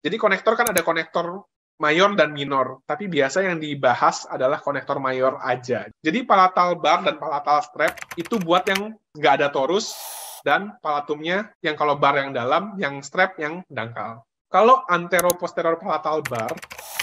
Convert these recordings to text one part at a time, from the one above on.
Jadi konektor kan ada konektor mayor dan minor, tapi biasa yang dibahas adalah konektor mayor aja. Jadi palatal bar dan palatal strap itu buat yang nggak ada torus dan palatumnya yang kalau bar yang dalam, yang strap yang dangkal. Kalau antero posterior palatal bar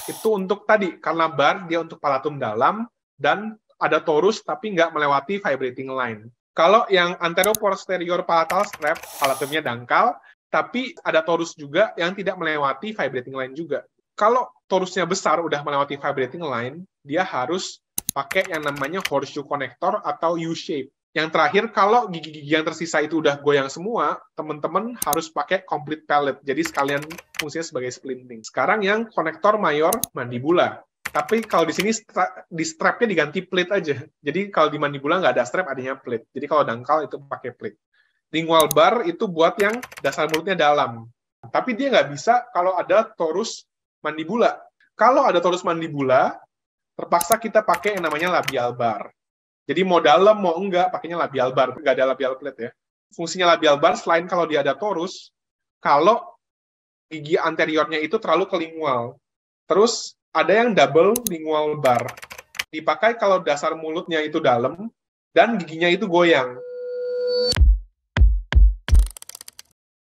itu untuk tadi karena bar dia untuk palatum dalam dan ada torus tapi nggak melewati vibrating line. Kalau yang antero posterior palatal strap palatumnya dangkal tapi ada torus juga yang tidak melewati vibrating line juga. Kalau torusnya besar udah melewati vibrating line, dia harus pakai yang namanya horseshoe connector atau U-shape. Yang terakhir, kalau gigi-gigi yang tersisa itu udah goyang semua, teman-teman harus pakai complete palate. Jadi sekalian fungsinya sebagai splinting. Sekarang yang konektor mayor mandibula. Tapi kalau di sini stra di strapnya diganti plate aja. Jadi kalau di mandibula nggak ada strap, adanya plate. Jadi kalau dangkal itu pakai plate lingual bar itu buat yang dasar mulutnya dalam. Tapi dia nggak bisa kalau ada torus mandibula. Kalau ada torus mandibula, terpaksa kita pakai yang namanya labial bar. Jadi mau dalam mau enggak, pakainya labial bar. Nggak ada labial plate ya. Fungsinya labial bar selain kalau dia ada torus, kalau gigi anteriornya itu terlalu kelingual. Terus ada yang double lingual bar. Dipakai kalau dasar mulutnya itu dalam dan giginya itu goyang.